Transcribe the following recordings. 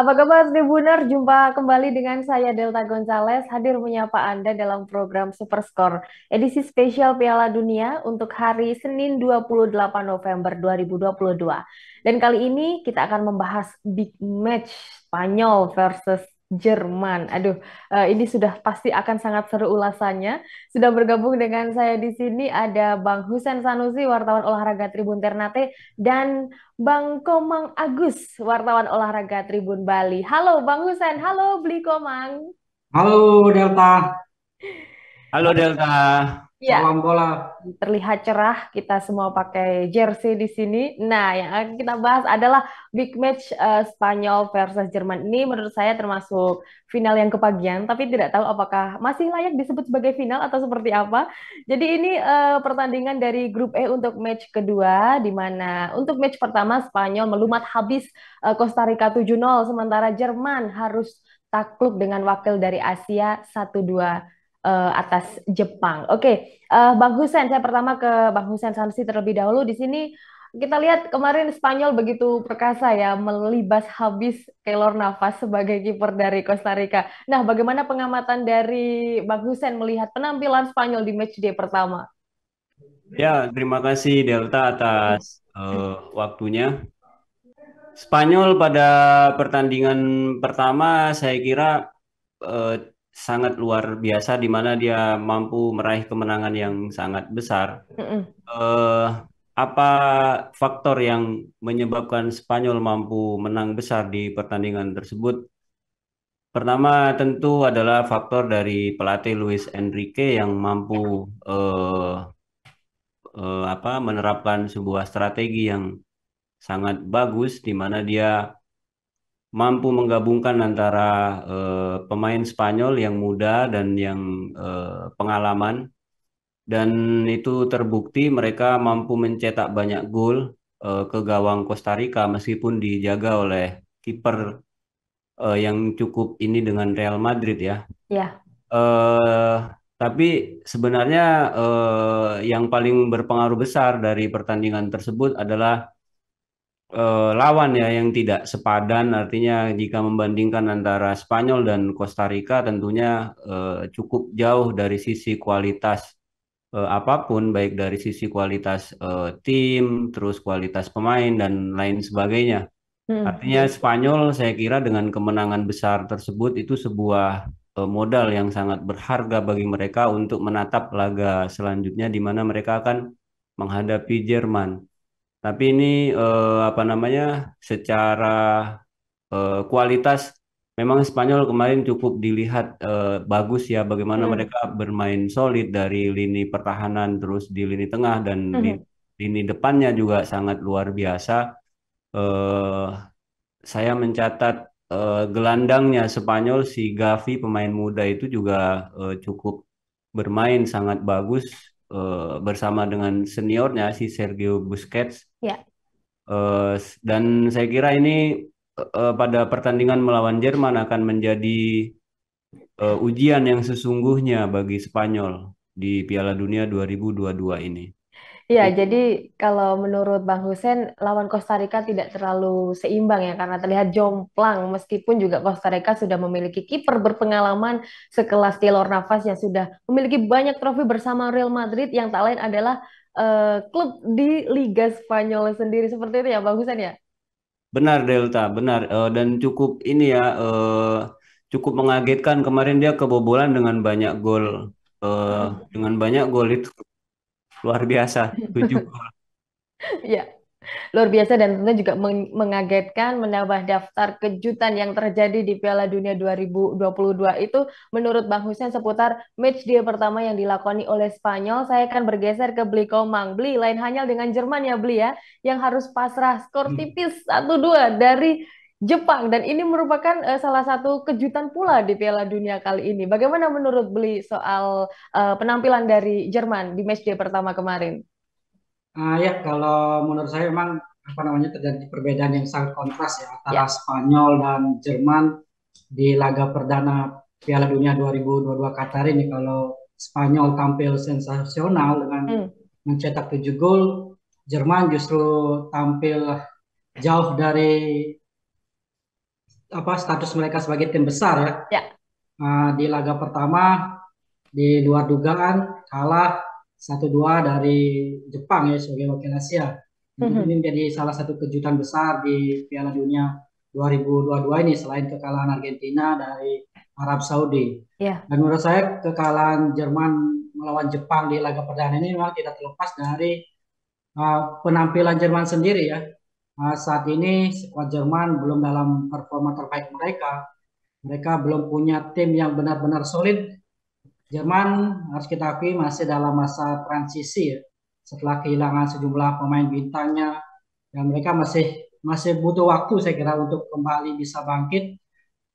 Apa kabar Tribuner? Jumpa kembali dengan saya Delta Gonzales hadir menyapa Anda dalam program Super Score edisi spesial Piala Dunia untuk hari Senin 28 November 2022. Dan kali ini kita akan membahas big match Spanyol versus Jerman. Aduh, eh, ini sudah pasti akan sangat seru ulasannya. Sudah bergabung dengan saya di sini ada Bang Husen Sanusi, wartawan olahraga Tribun Ternate, dan Bang Komang Agus, wartawan olahraga Tribun Bali. Halo Bang Husen, halo Beli Komang. Halo Delta. Halo Delta. Ya. Salam bola. Terlihat cerah, kita semua pakai jersey di sini. Nah, yang akan kita bahas adalah big match uh, Spanyol versus Jerman. Ini menurut saya termasuk final yang kepagian, tapi tidak tahu apakah masih layak disebut sebagai final atau seperti apa. Jadi ini uh, pertandingan dari grup E untuk match kedua, di mana untuk match pertama Spanyol melumat habis uh, Costa Rica 7-0, sementara Jerman harus takluk dengan wakil dari Asia 1-2 uh, atas Jepang. Oke, okay. uh, eh, Bang Husen, saya pertama ke Bang Husen Samsi terlebih dahulu. Di sini kita lihat kemarin Spanyol begitu perkasa ya, melibas habis Keylor Navas sebagai kiper dari Costa Rica. Nah, bagaimana pengamatan dari Bang Husen melihat penampilan Spanyol di matchday pertama? Ya, terima kasih Delta atas uh, waktunya. Spanyol pada pertandingan pertama saya kira uh, sangat luar biasa di mana dia mampu meraih kemenangan yang sangat besar. Uh, apa faktor yang menyebabkan Spanyol mampu menang besar di pertandingan tersebut? Pertama tentu adalah faktor dari pelatih Luis Enrique yang mampu uh, uh, apa menerapkan sebuah strategi yang sangat bagus di mana dia mampu menggabungkan antara uh, pemain Spanyol yang muda dan yang uh, pengalaman dan itu terbukti mereka mampu mencetak banyak gol uh, ke gawang Costa Rica meskipun dijaga oleh kiper uh, yang cukup ini dengan Real Madrid ya. Ya. Uh, tapi sebenarnya uh, yang paling berpengaruh besar dari pertandingan tersebut adalah uh, lawan ya yang tidak sepadan artinya jika membandingkan antara Spanyol dan Costa Rica tentunya uh, cukup jauh dari sisi kualitas uh, apapun baik dari sisi kualitas uh, tim terus kualitas pemain dan lain sebagainya hmm. artinya Spanyol saya kira dengan kemenangan besar tersebut itu sebuah modal yang sangat berharga bagi mereka untuk menatap laga selanjutnya di mana mereka akan menghadapi Jerman tapi ini eh, apa namanya secara eh, kualitas memang Spanyol kemarin cukup dilihat eh, bagus ya bagaimana hmm. mereka bermain solid dari lini pertahanan terus di lini tengah dan hmm. di lini depannya juga sangat luar biasa. Eh, saya mencatat uh, gelandangnya Spanyol si Gavi pemain muda itu juga uh, cukup bermain sangat bagus Eh, bersama dengan seniornya si Sergio Busquets. Ya. Uh, dan saya kira ini uh, pada pertandingan melawan Jerman akan menjadi uh, ujian yang sesungguhnya bagi Spanyol di Piala Dunia 2022 ini. Iya, iya, jadi kalau menurut Bang Hussein, lawan Costa Rica tidak terlalu seimbang ya, karena terlihat jomplang, meskipun juga Costa Rica sudah memiliki kiper berpengalaman sekelas Taylor Navas yang sudah memiliki banyak trofi bersama Real Madrid, yang tak lain adalah uh, klub di Liga Spanyol sendiri. Seperti itu ya Bang Hussein ya? Benar Delta, benar. Uh, dan cukup ini ya, uh, cukup mengagetkan kemarin dia kebobolan dengan banyak gol. Uh, dengan banyak gol itu luar biasa tujuh gol ya luar biasa dan tentunya juga mengagetkan menambah daftar kejutan yang terjadi di Piala Dunia 2022 itu menurut Bang Husen seputar match dia pertama yang dilakoni oleh Spanyol saya akan bergeser ke Bli Komang Bli lain hanya dengan Jerman ya Bli ya yang harus pasrah skor hmm. tipis 1-2 dari Jepang dan ini merupakan uh, salah satu kejutan pula di Piala Dunia kali ini. Bagaimana menurut Beli soal uh, penampilan dari Jerman di matchday pertama kemarin? Uh, ya kalau menurut saya memang apa namanya terjadi perbedaan yang sangat kontras ya antara yeah. Spanyol dan Jerman di laga perdana Piala Dunia 2022 Qatar ini kalau Spanyol tampil sensasional dengan mm. mencetak tujuh gol, Jerman justru tampil jauh dari apa status mereka sebagai tim besar ya. ya. Nah, di laga pertama di luar dugaan kalah 1-2 dari Jepang ya sebagai wakil Asia. Ya. Mhm. Ini menjadi salah satu kejutan besar di Piala Dunia 2022 ini selain kekalahan Argentina dari Arab Saudi. Ya. Dan menurut saya kekalahan Jerman melawan Jepang di laga perdana ini memang tidak terlepas dari uh, penampilan Jerman sendiri ya. Ah, saat ini skuad Jerman belum dalam performa terbaik mereka. Mereka belum punya tim yang benar-benar solid. Jerman harus kita akui masih dalam masa transisi ya. Setelah kehilangan sejumlah pemain bintangnya dan mereka masih masih butuh waktu saya kira untuk kembali bisa bangkit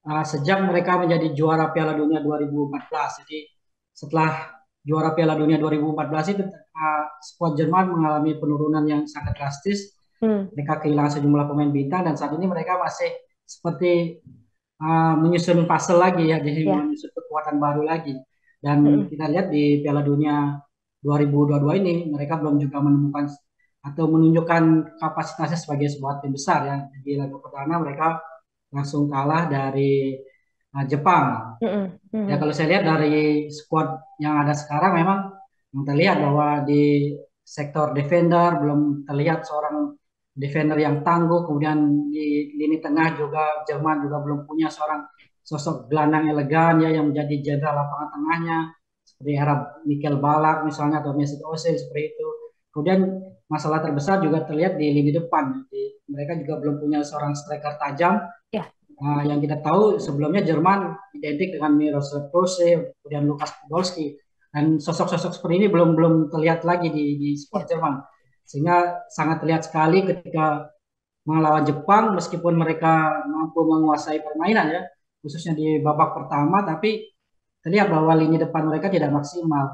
uh, sejak mereka menjadi juara Piala Dunia 2014. Jadi setelah juara Piala Dunia 2014 itu uh, ah, skuad Jerman mengalami penurunan yang sangat drastis Hmm. Mereka kehilangan sejumlah pemain bintang dan saat ini mereka masih seperti uh, menyusun puzzle lagi ya, jadi yeah. menyusun kekuatan baru lagi. Dan hmm. kita lihat di Piala Dunia 2022 ini mereka belum juga menemukan atau menunjukkan kapasitasnya sebagai sebuah tim besar ya. Di laga pertama mereka langsung kalah dari uh, Jepang. Hmm, -hmm. Ya kalau saya lihat dari squad yang ada sekarang memang terlihat bahwa di sektor defender belum terlihat seorang defender yang tangguh kemudian di lini tengah juga Jerman juga belum punya seorang sosok gelandang elegan ya yang menjadi jenderal lapangan tengahnya seperti Arab Mikel Balak misalnya atau Mesut Ozil seperti itu kemudian masalah terbesar juga terlihat di lini depan jadi mereka juga belum punya seorang striker tajam ya. nah, yang kita tahu sebelumnya Jerman identik dengan Miroslav Klose kemudian Lukas Podolski dan sosok-sosok seperti ini belum belum terlihat lagi di, di sport ya. Jerman sehingga sangat terlihat sekali ketika melawan Jepang meskipun mereka mampu menguasai permainan ya, khususnya di babak pertama tapi terlihat bahwa lini depan mereka tidak maksimal.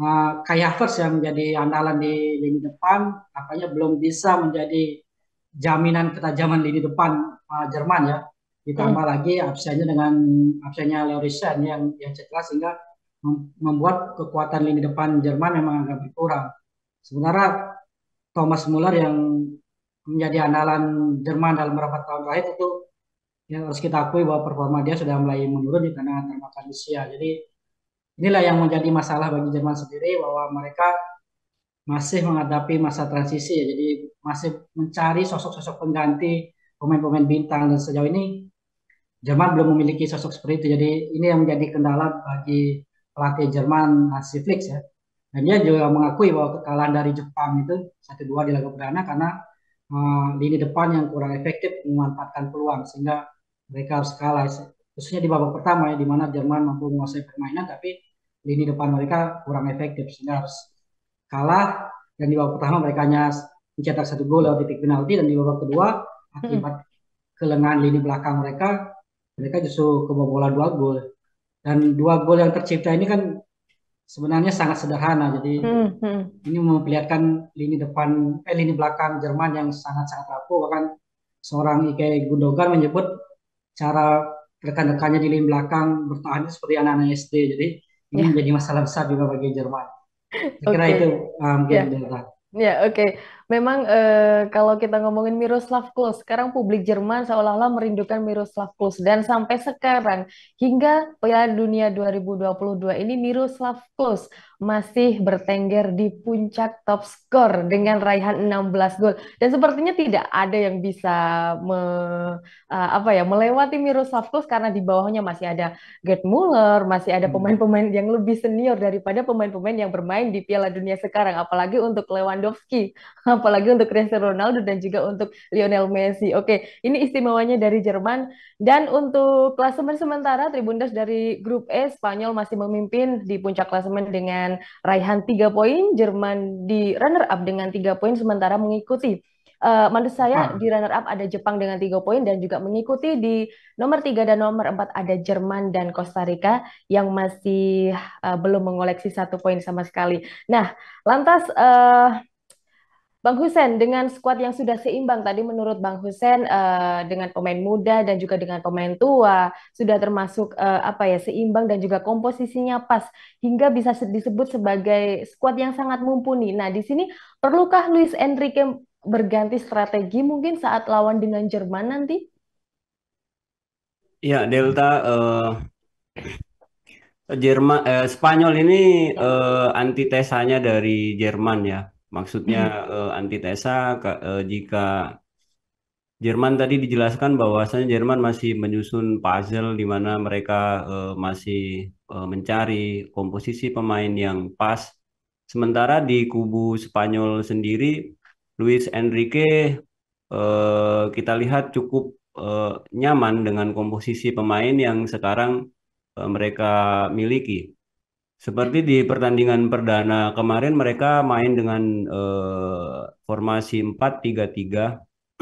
nah, Kai Havertz yang menjadi andalan di lini depan apanya belum bisa menjadi jaminan ketajaman lini depan uh, Jerman ya. Ditambah hmm. lagi absennya dengan absennya Leorisan yang yang cedera sehingga membuat kekuatan lini depan Jerman memang agak berkurang. Sebenarnya Thomas Muller yang menjadi andalan Jerman dalam beberapa tahun terakhir itu yang harus kita akui bahwa performa dia sudah mulai menurun di tengah termakan usia. Jadi inilah yang menjadi masalah bagi Jerman sendiri bahwa mereka masih menghadapi masa transisi jadi masih mencari sosok-sosok pengganti pemain-pemain bintang dan sejauh ini Jerman belum memiliki sosok seperti itu jadi ini yang menjadi kendala bagi pelatih Jerman Hansi Flick ya dan dia juga mengakui bahwa kekalahan dari Jepang itu satu dua di laga perdana karena uh, lini depan yang kurang efektif memanfaatkan peluang sehingga mereka harus kalah khususnya di babak pertama ya di mana Jerman mampu menguasai permainan tapi lini depan mereka kurang efektif sehingga harus kalah dan di babak pertama mereka hanya mencetak satu gol lewat titik penalti dan di babak kedua akibat hmm. kelengahan lini belakang mereka mereka justru kebobolan dua gol dan dua gol yang tercipta ini kan sebenarnya sangat sederhana. Jadi hmm, hmm. ini memperlihatkan lini depan eh lini belakang Jerman yang sangat-sangat rapuh bahkan seorang Ike Gundogan menyebut cara rekan-rekannya di lini belakang bertahan seperti anak-anak SD. Jadi ini yeah. menjadi masalah besar juga bagi Jerman. Saya okay. itu um, yang yeah. Ya, yeah, oke. Okay memang eh, kalau kita ngomongin Miroslav Klose, sekarang publik Jerman seolah-olah merindukan Miroslav Klose dan sampai sekarang hingga Piala Dunia 2022 ini Miroslav Klose masih bertengger di puncak top skor dengan raihan 16 gol dan sepertinya tidak ada yang bisa me, uh, apa ya melewati Miroslav Klose karena di bawahnya masih ada Gerd Muller, masih ada hmm. pemain-pemain yang lebih senior daripada pemain-pemain yang bermain di Piala Dunia sekarang apalagi untuk Lewandowski apalagi untuk Cristiano Ronaldo dan juga untuk Lionel Messi. Oke, ini istimewanya dari Jerman dan untuk klasemen sementara Tribundas dari grup E Spanyol masih memimpin di puncak klasemen dengan raihan 3 poin, Jerman di runner up dengan 3 poin sementara mengikuti uh, menurut saya hmm. di runner up ada Jepang dengan tiga poin dan juga mengikuti di nomor tiga dan nomor empat ada Jerman dan Costa Rica yang masih uh, belum mengoleksi satu poin sama sekali. Nah, lantas uh, Bang Husen, dengan skuad yang sudah seimbang tadi menurut Bang Husen uh, dengan pemain muda dan juga dengan pemain tua sudah termasuk uh, apa ya seimbang dan juga komposisinya pas hingga bisa disebut sebagai skuad yang sangat mumpuni. Nah, di sini perlukah Luis Enrique berganti strategi mungkin saat lawan dengan Jerman nanti? Ya, Delta uh, eh, Jerman eh, Spanyol ini eh, antitesanya dari Jerman ya Maksudnya hmm. uh, antitesa ke, eh, jika Jerman tadi dijelaskan bahwasanya Jerman masih menyusun puzzle di mana mereka uh, masih uh, mencari komposisi pemain yang pas. Sementara di kubu Spanyol sendiri Luis Enrique uh, kita lihat cukup uh, nyaman dengan komposisi pemain yang sekarang uh, mereka miliki. Seperti di pertandingan perdana kemarin mereka main dengan eh, formasi 4-3-3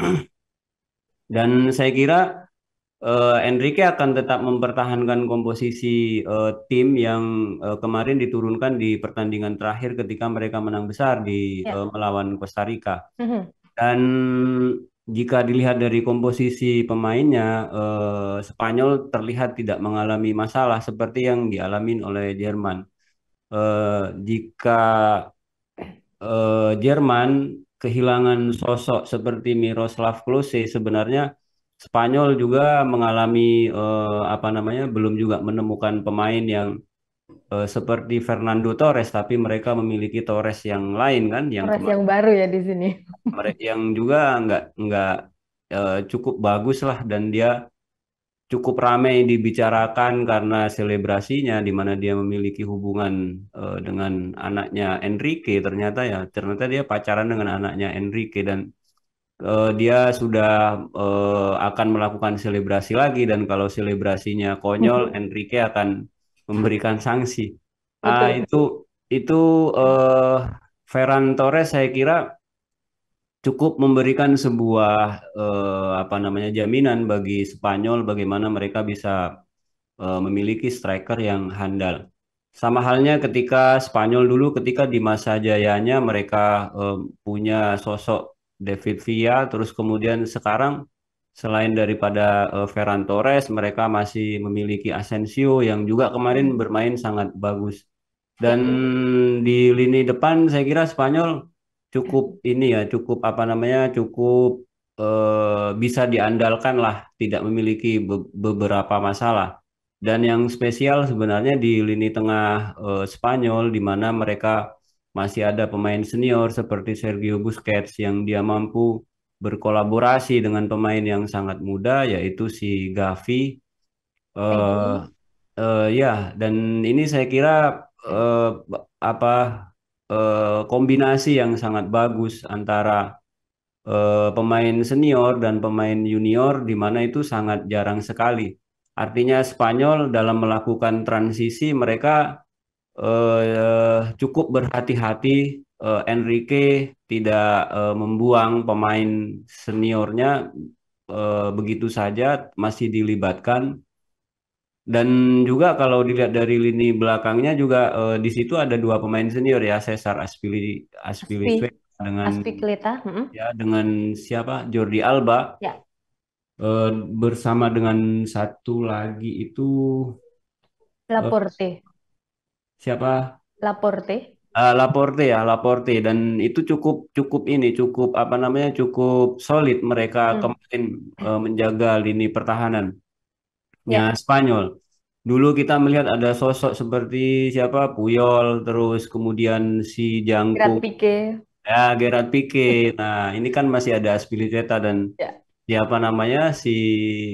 dan saya kira eh, Enrique akan tetap mempertahankan komposisi eh, tim yang eh, kemarin diturunkan di pertandingan terakhir ketika mereka menang besar di ya. eh, melawan Costa Rica. Mm -hmm. Dan jika dilihat dari komposisi pemainnya, eh, Spanyol terlihat tidak mengalami masalah seperti yang dialami oleh Jerman. Eh, jika eh, Jerman kehilangan sosok seperti Miroslav Klose, sebenarnya Spanyol juga mengalami eh, apa namanya belum juga menemukan pemain yang uh, seperti Fernando Torres tapi mereka memiliki Torres yang lain kan yang Torres yang baru ya di sini mereka yang juga nggak nggak uh, cukup bagus lah dan dia cukup ramai dibicarakan karena selebrasinya di mana dia memiliki hubungan uh, dengan anaknya Enrique ternyata ya ternyata dia pacaran dengan anaknya Enrique dan uh, dia sudah uh, akan melakukan selebrasi lagi dan kalau selebrasinya konyol Enrique akan memberikan sanksi. Ah, betul. Nah, itu itu uh, Ferran Torres saya kira cukup memberikan sebuah uh, apa namanya jaminan bagi Spanyol bagaimana mereka bisa uh, memiliki striker yang handal. Sama halnya ketika Spanyol dulu ketika di masa jayanya mereka uh, punya sosok David Villa terus kemudian sekarang selain daripada uh, Ferran Torres, mereka masih memiliki Asensio yang juga kemarin bermain sangat bagus. Dan di lini depan saya kira Spanyol cukup ini ya, cukup apa namanya, cukup uh, bisa diandalkan lah, tidak memiliki be beberapa masalah. Dan yang spesial sebenarnya di lini tengah uh, Spanyol di mana mereka masih ada pemain senior seperti Sergio Busquets yang dia mampu berkolaborasi dengan pemain yang sangat muda yaitu si Gavi. Uh, uh, ya, dan ini saya kira uh, apa uh, kombinasi yang sangat bagus antara uh, pemain senior dan pemain junior di mana itu sangat jarang sekali. Artinya Spanyol dalam melakukan transisi mereka uh, cukup berhati-hati uh, Enrique tidak uh, membuang pemain seniornya uh, begitu saja masih dilibatkan dan juga kalau dilihat dari lini belakangnya juga uh, di situ ada dua pemain senior ya Cesar Aspili Aspilicueta Aspi. dengan Aspilicueta mm -hmm. ya dengan siapa Jordi Alba ya. uh, bersama dengan satu lagi itu Laporte uh, siapa Laporte Uh, Laporte ya, Laporte dan itu cukup cukup ini cukup apa namanya cukup solid mereka hmm. kemarin uh, menjaga lini pertahanan ya Spanyol. Dulu kita melihat ada sosok seperti siapa Puyol, terus kemudian si Jangkung. Gerard Pique. Ya Gerard Pique. Nah ini kan masih ada Aspilicueta dan yeah. siapa namanya si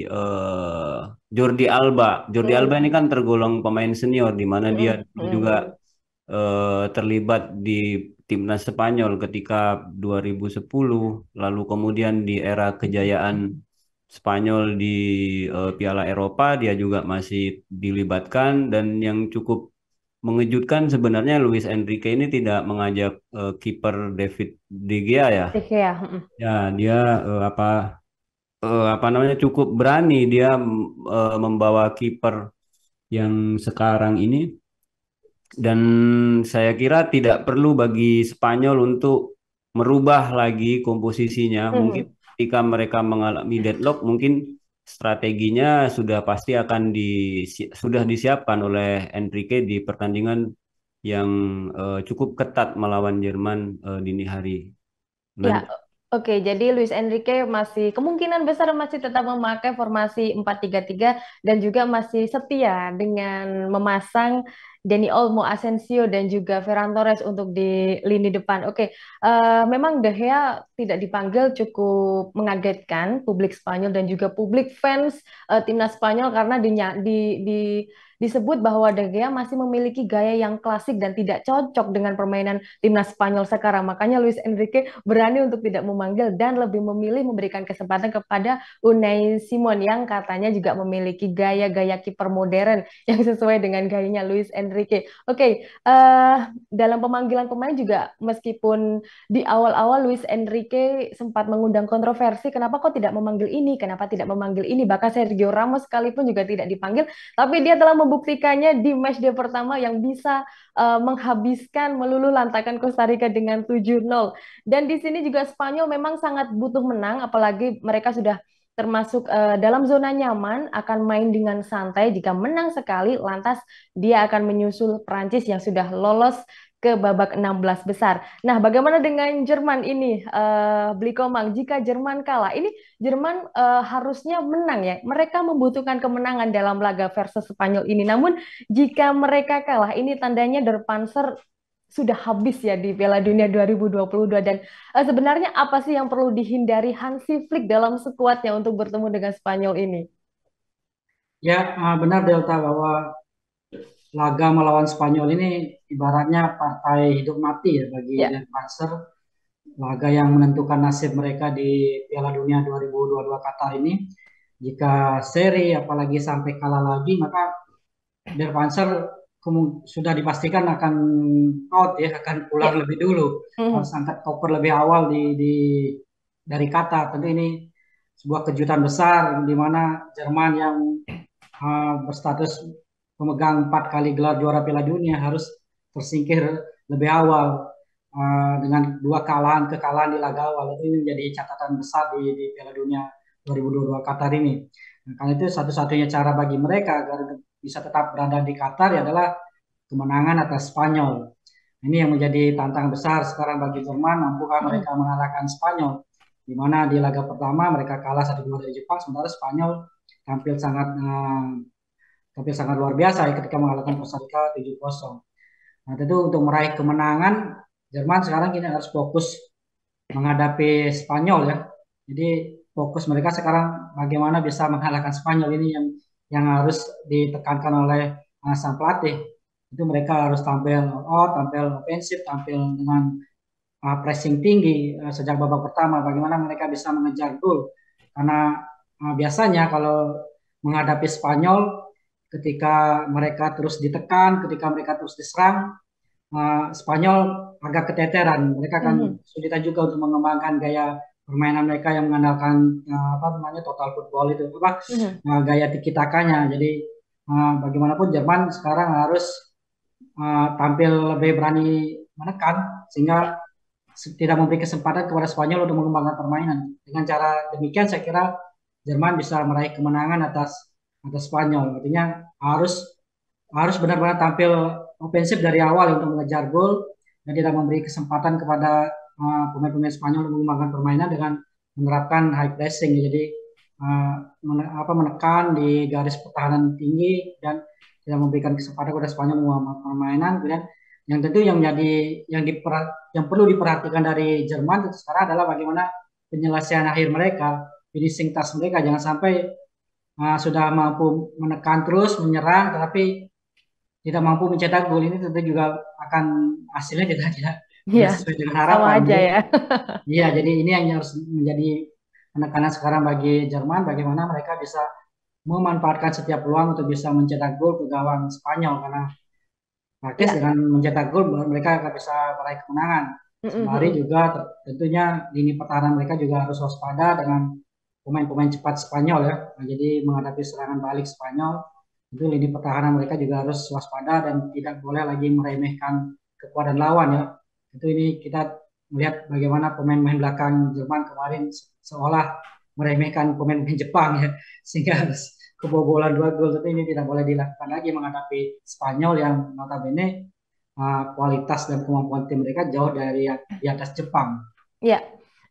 uh, Jordi Alba. Jordi hmm. Alba ini kan tergolong pemain senior di mana hmm. dia hmm. juga hmm eh, terlibat di timnas Spanyol ketika 2010 lalu kemudian di era kejayaan Spanyol di uh, Piala Eropa dia juga masih dilibatkan dan yang cukup mengejutkan sebenarnya Luis Enrique ini tidak mengajak uh, kiper David De Gea ya. De Gea. Ya, dia uh, apa uh, apa namanya cukup berani dia uh, membawa kiper yang sekarang ini dan saya kira tidak perlu bagi Spanyol untuk merubah lagi komposisinya. Hmm. Mungkin ketika mereka mengalami deadlock, mungkin strateginya sudah pasti akan di sudah disiapkan oleh Enrique di pertandingan yang uh, cukup ketat melawan Jerman uh, dini hari. Nah, ya, oke. jadi Luis Enrique masih kemungkinan besar masih tetap memakai formasi 4-3-3 dan juga masih setia dengan memasang Dani Olmo, Asensio dan juga Ferran Torres untuk di lini depan. Oke, okay. uh, eh, memang De Gea tidak dipanggil cukup mengagetkan publik Spanyol dan juga publik fans uh, timnas Spanyol karena di, di, di disebut bahwa De Gea masih memiliki gaya yang klasik dan tidak cocok dengan permainan timnas Spanyol sekarang. Makanya Luis Enrique berani untuk tidak memanggil dan lebih memilih memberikan kesempatan kepada Unai Simon yang katanya juga memiliki gaya-gaya kiper modern yang sesuai dengan gayanya Luis Enrique. Oke, okay, uh, eh, dalam pemanggilan pemain juga meskipun di awal-awal Luis Enrique sempat mengundang kontroversi, kenapa kok tidak memanggil ini, kenapa tidak memanggil ini, bahkan Sergio Ramos sekalipun juga tidak dipanggil, tapi dia telah membuktikannya di match day pertama yang bisa uh, menghabiskan melulu lantakan Costa Rica dengan 7-0. Dan di sini juga Spanyol memang sangat butuh menang apalagi mereka sudah termasuk uh, dalam zona nyaman akan main dengan santai jika menang sekali lantas dia akan menyusul Prancis yang sudah lolos ke babak 16 besar. Nah, bagaimana dengan Jerman ini, uh, eh, Blikomang? Jika Jerman kalah, ini Jerman uh, harusnya menang ya. Mereka membutuhkan kemenangan dalam laga versus Spanyol ini. Namun, jika mereka kalah, ini tandanya Der Panzer sudah habis ya di Piala Dunia 2022 dan uh, sebenarnya apa sih yang perlu dihindari Hansi Flick dalam sekuatnya untuk bertemu dengan Spanyol ini? Ya benar Delta bahwa laga melawan Spanyol ini ibaratnya partai hidup mati ya bagi yeah. Denmark laga yang menentukan nasib mereka di Piala Dunia 2022 Qatar ini. Jika seri apalagi sampai kalah lagi maka Der sudah dipastikan akan out ya akan pulang yeah. lebih dulu mm-hmm. harus angkat koper lebih awal di, di dari Qatar tentu ini sebuah kejutan besar di mana Jerman yang uh, berstatus pemegang empat kali gelar juara Piala Dunia harus tersingkir lebih awal uh, dengan dua kalahan kekalahan di laga awal itu menjadi catatan besar di, di Piala Dunia 2022 Qatar ini. Nah, karena itu satu-satunya cara bagi mereka agar bisa tetap berada di Qatar adalah kemenangan atas Spanyol. Nah, ini yang menjadi tantangan besar sekarang bagi Jerman, mampukah hmm. mereka mengalahkan Spanyol? Di mana di laga pertama mereka kalah satu dua dari Jepang, sementara Spanyol tampil sangat uh, tapi sangat luar biasa ya ketika mengalahkan Costa Rica 7-0. Nah, tentu untuk meraih kemenangan Jerman sekarang ini harus fokus menghadapi Spanyol ya. Jadi fokus mereka sekarang bagaimana bisa mengalahkan Spanyol ini yang yang harus ditekankan oleh uh, sang pelatih. Itu mereka harus tampil out, tampil ofensif, tampil dengan uh, pressing tinggi uh, sejak babak pertama. Bagaimana mereka bisa mengejar gol? Karena uh, biasanya kalau menghadapi Spanyol ketika mereka terus ditekan, ketika mereka terus diserang, uh, Spanyol agak keteteran. Mereka kan hmm. sulitan juga untuk mengembangkan gaya permainan mereka yang mengandalkan uh, apa namanya total football itu apa hmm. uh, gaya tiki takanya. Jadi uh, bagaimanapun Jerman sekarang harus uh, tampil lebih berani menekan sehingga tidak memberi kesempatan kepada Spanyol untuk mengembangkan permainan. Dengan cara demikian saya kira Jerman bisa meraih kemenangan atas atau Spanyol. Artinya harus harus benar-benar tampil ofensif dari awal untuk mengejar gol dan tidak memberi kesempatan kepada pemain eh, pemain-pemain Spanyol untuk mengembangkan permainan dengan menerapkan high pressing. Jadi uh, eh, men apa menekan di garis pertahanan tinggi dan tidak memberikan kesempatan kepada Spanyol mengembangkan permainan. Kemudian yang tentu yang menjadi yang yang perlu diperhatikan dari Jerman sekarang adalah bagaimana penyelesaian akhir mereka, finishing task mereka. Jangan sampai uh, sudah mampu menekan terus menyerang tetapi tidak mampu mencetak gol ini tentu juga akan hasilnya tidak iya, tidak ya, sesuai dengan harapan. Sama aja ya. Iya, jadi ini yang harus menjadi penekanan sekarang bagi Jerman bagaimana mereka bisa memanfaatkan setiap peluang untuk bisa mencetak gol ke gawang Spanyol karena praktis ya. dengan mencetak gol mereka akan bisa meraih kemenangan. mm -hmm. juga tentunya lini pertahanan mereka juga harus waspada dengan pemain-pemain cepat Spanyol ya. Nah, jadi menghadapi serangan balik Spanyol itu lini pertahanan mereka juga harus waspada dan tidak boleh lagi meremehkan kekuatan lawan ya. Itu ini kita melihat bagaimana pemain-pemain belakang Jerman kemarin seolah meremehkan pemain-pemain Jepang ya sehingga kebobolan dua gol tapi ini tidak boleh dilakukan lagi menghadapi Spanyol yang notabene uh, kualitas dan kemampuan tim mereka jauh dari di atas Jepang. Ya,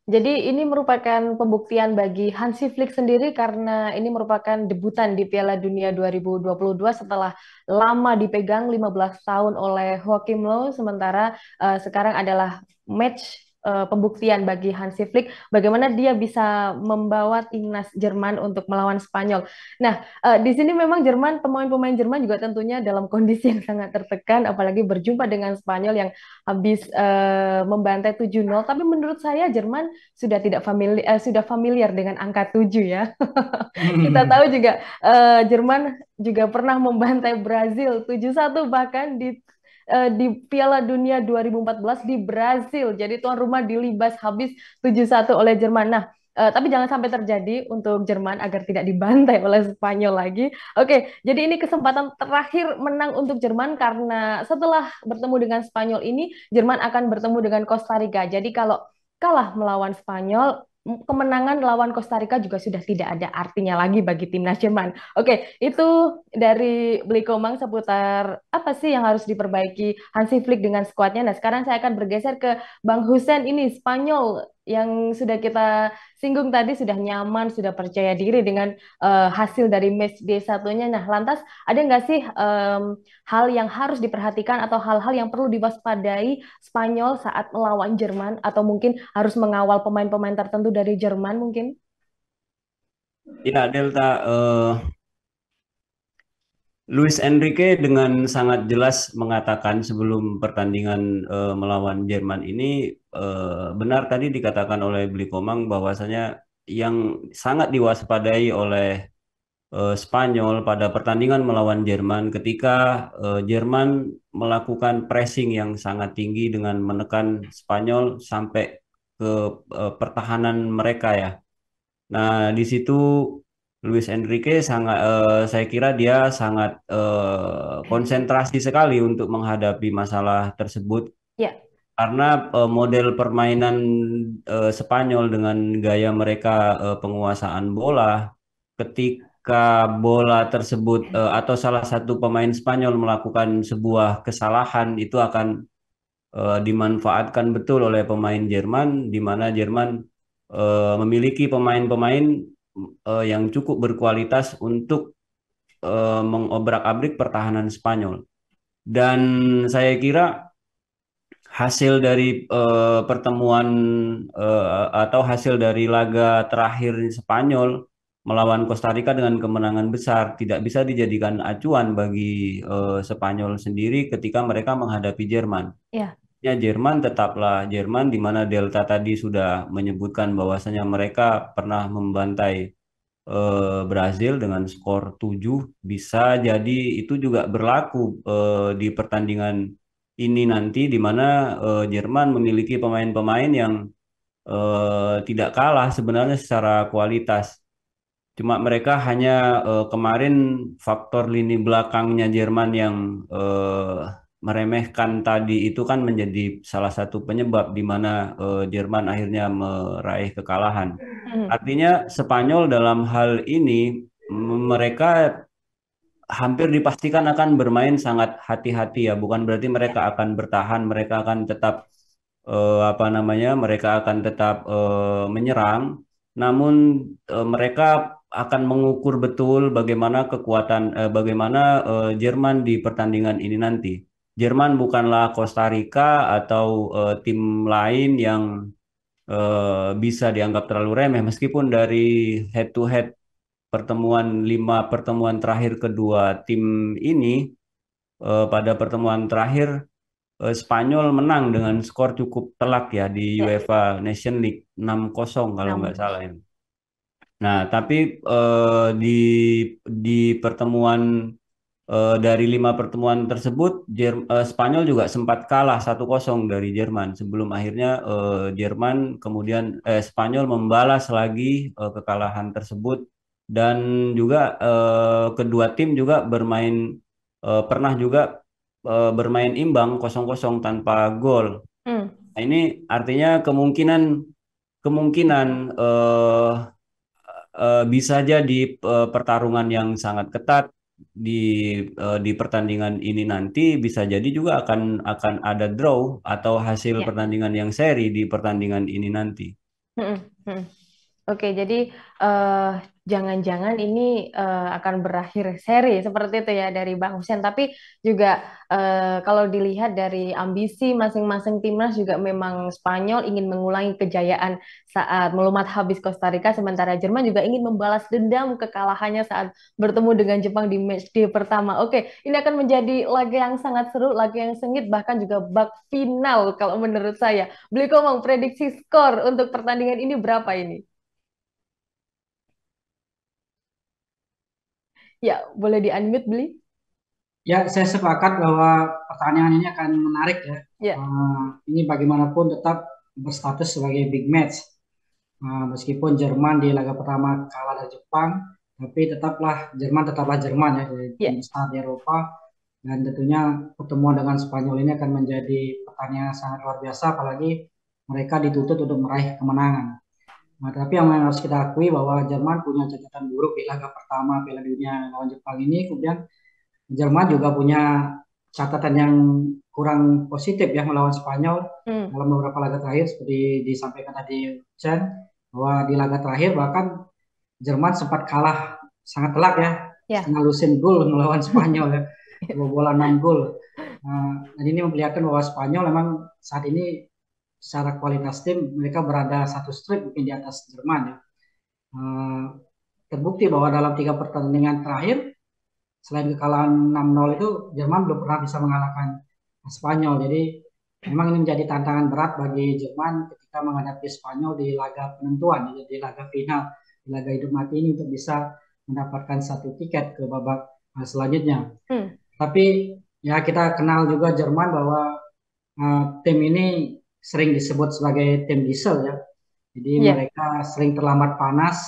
jadi ini merupakan pembuktian bagi Hansi Flick sendiri karena ini merupakan debutan di Piala Dunia 2022 setelah lama dipegang 15 tahun oleh Joachim Low sementara uh, sekarang adalah match uh, pembuktian bagi Hansi Flick bagaimana dia bisa membawa timnas Jerman untuk melawan Spanyol. Nah, uh, di sini memang Jerman pemain-pemain Jerman juga tentunya dalam kondisi yang sangat tertekan apalagi berjumpa dengan Spanyol yang habis uh, membantai 7-0 tapi menurut saya Jerman sudah tidak familiar uh, sudah familiar dengan angka 7 ya. Kita hmm. tahu juga uh, Jerman juga pernah membantai Brazil 7-1 bahkan di uh, di Piala Dunia 2014 di Brazil. Jadi tuan rumah dilibas habis 7-1 oleh Jerman. Nah, Uh, tapi jangan sampai terjadi untuk Jerman agar tidak dibantai oleh Spanyol lagi. Oke, jadi ini kesempatan terakhir menang untuk Jerman karena setelah bertemu dengan Spanyol ini, Jerman akan bertemu dengan Costa Rica. Jadi kalau kalah melawan Spanyol, kemenangan lawan Costa Rica juga sudah tidak ada artinya lagi bagi timnas Jerman. Oke, itu dari beli Komang seputar apa sih yang harus diperbaiki Hansi Flick dengan skuadnya. Nah, sekarang saya akan bergeser ke Bang Husen ini Spanyol yang sudah kita singgung tadi sudah nyaman, sudah percaya diri dengan uh, hasil dari match day satunya. Nah, lantas ada nggak sih um, hal yang harus diperhatikan atau hal-hal yang perlu diwaspadai Spanyol saat melawan Jerman atau mungkin harus mengawal pemain-pemain tertentu dari Jerman mungkin? Ya, Delta. Uh, Luis Enrique dengan sangat jelas mengatakan sebelum pertandingan uh, melawan Jerman ini uh, benar tadi dikatakan oleh Komang bahwasanya yang sangat diwaspadai oleh uh, Spanyol pada pertandingan melawan Jerman ketika uh, Jerman melakukan pressing yang sangat tinggi dengan menekan Spanyol sampai ke uh, pertahanan mereka ya. Nah, di situ Luis Enrique sangat uh, saya kira dia sangat uh, konsentrasi sekali untuk menghadapi masalah tersebut. Ya. Karena uh, model permainan uh, Spanyol dengan gaya mereka uh, penguasaan bola ketika bola tersebut uh, atau salah satu pemain Spanyol melakukan sebuah kesalahan itu akan uh, dimanfaatkan betul oleh pemain Jerman di mana Jerman memiliki pemain-pemain uh, yang cukup berkualitas untuk uh, eh, mengobrak-abrik pertahanan Spanyol. Dan saya kira hasil dari uh, pertemuan uh, atau hasil dari laga terakhir Spanyol melawan Costa Rica dengan kemenangan besar tidak bisa dijadikan acuan bagi uh, Spanyol sendiri ketika mereka menghadapi Jerman. Yeah. Ya, Jerman tetaplah Jerman di mana Delta tadi sudah menyebutkan bahwasanya mereka pernah membantai eh, Brazil dengan skor 7 bisa jadi itu juga berlaku eh, di pertandingan ini nanti di mana eh, Jerman memiliki pemain-pemain yang eh, tidak kalah sebenarnya secara kualitas. Cuma mereka hanya eh, kemarin faktor lini belakangnya Jerman yang eh, meremehkan tadi itu kan menjadi salah satu penyebab di mana uh, Jerman akhirnya meraih kekalahan. Hmm. Artinya Spanyol dalam hal ini mereka hampir dipastikan akan bermain sangat hati-hati ya, bukan berarti mereka ya. akan bertahan, mereka akan tetap uh, apa namanya? mereka akan tetap uh, menyerang, namun uh, mereka akan mengukur betul bagaimana kekuatan uh, bagaimana uh, Jerman di pertandingan ini nanti Jerman bukanlah Costa Rica atau uh, tim lain yang uh, bisa dianggap terlalu remeh meskipun dari head to head pertemuan lima pertemuan terakhir kedua tim ini uh, pada pertemuan terakhir uh, Spanyol menang dengan skor cukup telak ya di ya. UEFA Nation League 6-0 kalau nggak salah ya. Nah, tapi uh, di di pertemuan uh, dari lima pertemuan tersebut Jer uh, Spanyol juga sempat kalah 1-0 dari Jerman sebelum akhirnya uh, Jerman kemudian eh, Spanyol membalas lagi uh, kekalahan tersebut dan juga uh, kedua tim juga bermain uh, pernah juga uh, bermain imbang 0-0 tanpa gol. Hmm. Nah, ini artinya kemungkinan kemungkinan uh, uh, bisa jadi uh, pertarungan yang sangat ketat di uh, di pertandingan ini nanti bisa jadi juga akan akan ada draw atau hasil ya. pertandingan yang seri di pertandingan ini nanti. Hmm, hmm. Oke, jadi uh, jangan-jangan ini uh, akan berakhir seri seperti itu ya dari Bang Hussein. Tapi juga uh, kalau dilihat dari ambisi masing-masing timnas juga memang Spanyol ingin mengulangi kejayaan saat melumat habis Costa Rica, sementara Jerman juga ingin membalas dendam kekalahannya saat bertemu dengan Jepang di match matchday pertama. Oke, ini akan menjadi laga yang sangat seru, laga yang sengit, bahkan juga bak final kalau menurut saya. Beli mau prediksi skor untuk pertandingan ini berapa ini? Ya, boleh di-unmute, Beli. Ya, saya sepakat bahwa pertanyaan ini akan menarik ya. ya. Uh, ini bagaimanapun tetap berstatus sebagai big match. Uh, meskipun Jerman di laga pertama kalah dari Jepang, tapi tetaplah Jerman tetaplah Jerman ya dari yeah. besar di Eropa. Dan tentunya pertemuan dengan Spanyol ini akan menjadi pertandingan sangat luar biasa, apalagi mereka dituntut untuk meraih kemenangan. Nah, tapi yang harus kita akui bahwa Jerman punya catatan buruk di laga pertama Piala Dunia lawan Jepang ini. Kemudian Jerman juga punya catatan yang kurang positif ya melawan Spanyol hmm. dalam beberapa laga terakhir seperti disampaikan tadi Chen bahwa di laga terakhir bahkan Jerman sempat kalah sangat telak ya yeah. Ya. ngalusin gol melawan Spanyol ya bola enam gol. Nah, dan ini memperlihatkan bahwa Spanyol memang saat ini secara kualitas tim mereka berada satu strip mungkin di atas Jerman ya. Eh, terbukti bahwa dalam tiga pertandingan terakhir selain kekalahan 6-0 itu Jerman belum pernah bisa mengalahkan Spanyol. Jadi memang ini menjadi tantangan berat bagi Jerman ketika menghadapi Spanyol di laga penentuan, ya, di laga final, di laga hidup mati ini untuk bisa mendapatkan satu tiket ke babak eh, selanjutnya. Hmm. Tapi ya kita kenal juga Jerman bahwa uh, tim ini sering disebut sebagai tim diesel ya. Jadi yeah. mereka sering terlambat panas.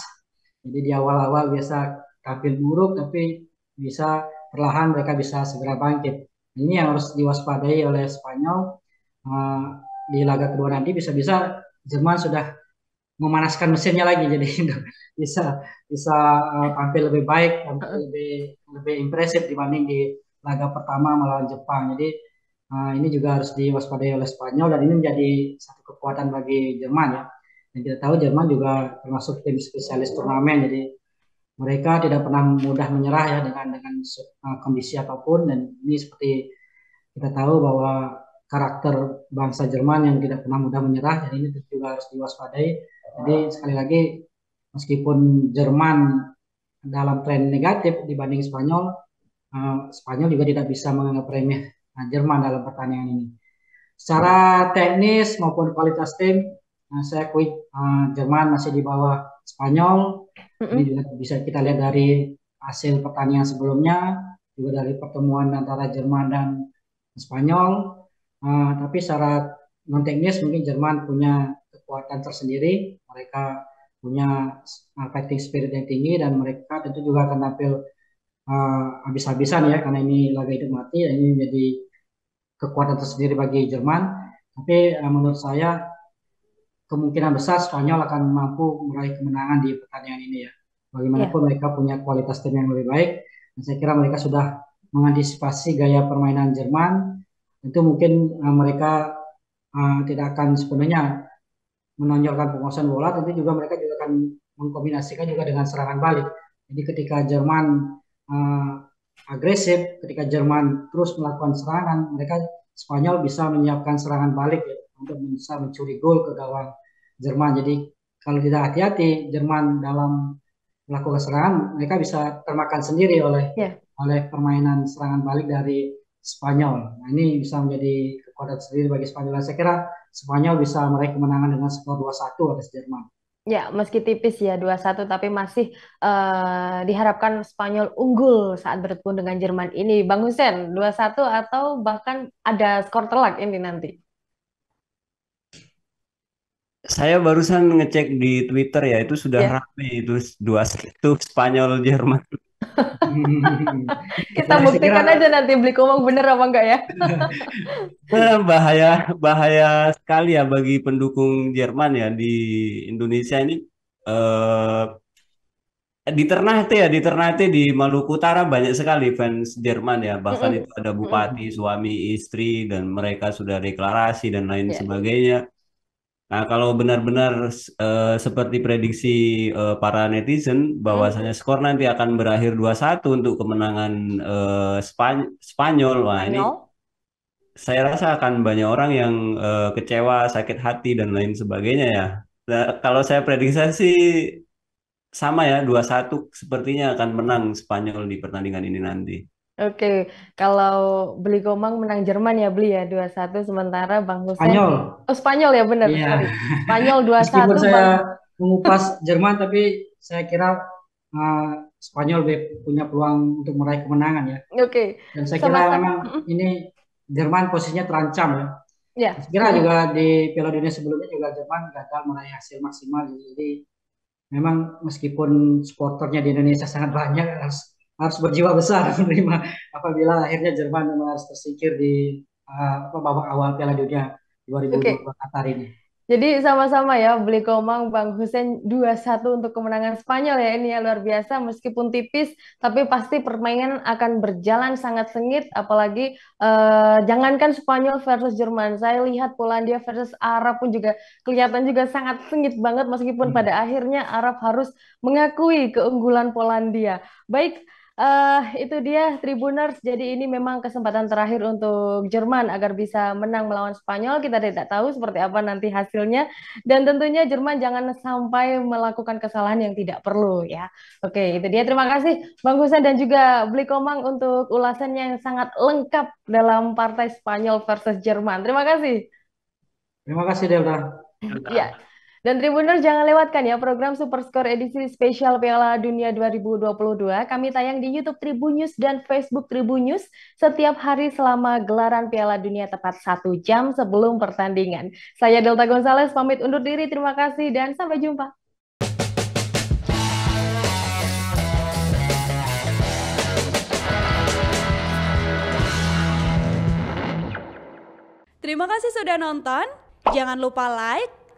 Jadi di awal-awal biasa tampil buruk, tapi bisa perlahan mereka bisa segera bangkit. Ini yang harus diwaspadai oleh Spanyol uh, di laga kedua nanti bisa-bisa Jerman sudah memanaskan mesinnya lagi jadi bisa bisa eh, tampil lebih baik lebih lebih impresif dibanding di laga pertama melawan Jepang. Jadi uh, ini juga harus diwaspadai oleh Spanyol dan ini menjadi satu kekuatan bagi Jerman ya. Dan kita tahu Jerman juga termasuk tim spesialis turnamen, jadi mereka tidak pernah mudah menyerah ya dengan dengan eh, kondisi apapun dan ini seperti kita tahu bahwa karakter bangsa Jerman yang tidak pernah mudah menyerah dan ini juga harus diwaspadai. Jadi sekali lagi meskipun Jerman dalam tren negatif dibanding Spanyol, eh, Spanyol juga tidak bisa menganggap remeh Nah, Jerman dalam pertandingan ini. Secara teknis maupun kualitas tim, nah, saya akui eh, Jerman masih di bawah Spanyol. Ini juga bisa kita lihat dari hasil pertandingan sebelumnya, juga dari pertemuan antara Jerman dan Spanyol. Eh, tapi secara non teknis mungkin Jerman punya kekuatan tersendiri. Mereka punya eh, fighting spirit yang tinggi dan mereka tentu juga akan tampil uh, habis-habisan ya karena ini laga hidup mati ya, ini menjadi kekuatan tersendiri bagi Jerman tapi uh, menurut saya kemungkinan besar Spanyol akan mampu meraih kemenangan di pertandingan ini ya bagaimanapun yeah. mereka punya kualitas tim yang lebih baik dan saya kira mereka sudah mengantisipasi gaya permainan Jerman itu mungkin uh, mereka uh, tidak akan sepenuhnya menonjolkan penguasaan bola tapi juga mereka juga akan mengkombinasikan juga dengan serangan balik jadi ketika Jerman uh, agresif ketika Jerman terus melakukan serangan mereka Spanyol bisa menyiapkan serangan balik ya, untuk bisa mencuri gol ke gawang Jerman jadi kalau tidak hati-hati Jerman dalam melakukan serangan mereka bisa termakan sendiri oleh yeah. oleh permainan serangan balik dari Spanyol nah, ini bisa menjadi kekuatan sendiri bagi Spanyol saya kira Spanyol bisa meraih kemenangan dengan skor 2-1 atas Jerman Ya, meski tipis ya 2-1 tapi masih uh, diharapkan Spanyol unggul saat bertemu dengan Jerman ini. Bang Hussein, 2-1 atau bahkan ada skor telak ini nanti? Saya barusan ngecek di Twitter ya, itu sudah yeah. rapi itu 2-1 Spanyol Jerman. Kita buktikan aja nanti beli komang bener apa enggak ya? bahaya bahaya sekali ya bagi pendukung Jerman ya di Indonesia ini eh, di Ternate ya di Ternate di Maluku Utara banyak sekali fans Jerman ya bahkan itu ada bupati, suami, istri dan mereka sudah deklarasi dan lain yeah. sebagainya Nah, kalau benar-benar uh, seperti prediksi uh, para netizen bahwasanya hmm. skor nanti akan berakhir 2-1 untuk kemenangan uh, Span Spanyol. Wah, ini saya rasa akan banyak orang yang uh, kecewa, sakit hati dan lain sebagainya ya. Nah, kalau saya prediksi sih sama ya 2-1 sepertinya akan menang Spanyol di pertandingan ini nanti. Oke, kalau beli Komang menang Jerman ya beli ya dua satu. sementara Bang Hussein Spanyol. Oh Spanyol ya benar. Iya. Spanyol 2-1. Meskipun saya Bang... mengupas Jerman tapi saya kira uh, Spanyol punya peluang untuk meraih kemenangan ya. Oke. Okay. Dan saya Sama kira memang ini Jerman posisinya terancam ya. Ya. Saya kira juga di Piala Dunia sebelumnya juga Jerman gagal meraih hasil maksimal jadi memang meskipun supporternya di Indonesia sangat banyak harus harus berjiwa besar menerima apabila akhirnya Jerman memang harus tersingkir di uh, babak awal Piala Dunia 2022 okay. Qatar ini. Jadi sama-sama ya beli komang Bang Hussein 2-1 untuk kemenangan Spanyol ya ini ya luar biasa meskipun tipis tapi pasti permainan akan berjalan sangat sengit apalagi eh, jangankan Spanyol versus Jerman saya lihat Polandia versus Arab pun juga kelihatan juga sangat sengit banget meskipun hmm. pada akhirnya Arab harus mengakui keunggulan Polandia. Baik Uh, itu dia Tribuners. Jadi ini memang kesempatan terakhir untuk Jerman agar bisa menang melawan Spanyol. Kita tidak tahu seperti apa nanti hasilnya. Dan tentunya Jerman jangan sampai melakukan kesalahan yang tidak perlu ya. Oke, itu dia. Terima kasih Bang Husen dan juga Bli Komang untuk ulasannya yang sangat lengkap dalam partai Spanyol versus Jerman. Terima kasih. Terima kasih Delta. Ya. Dan Tribuners jangan lewatkan ya program Super Score edisi spesial Piala Dunia 2022. Kami tayang di YouTube Tribun News dan Facebook Tribun News setiap hari selama gelaran Piala Dunia tepat satu jam sebelum pertandingan. Saya Delta Gonzales pamit undur diri. Terima kasih dan sampai jumpa. Terima kasih sudah nonton. Jangan lupa like,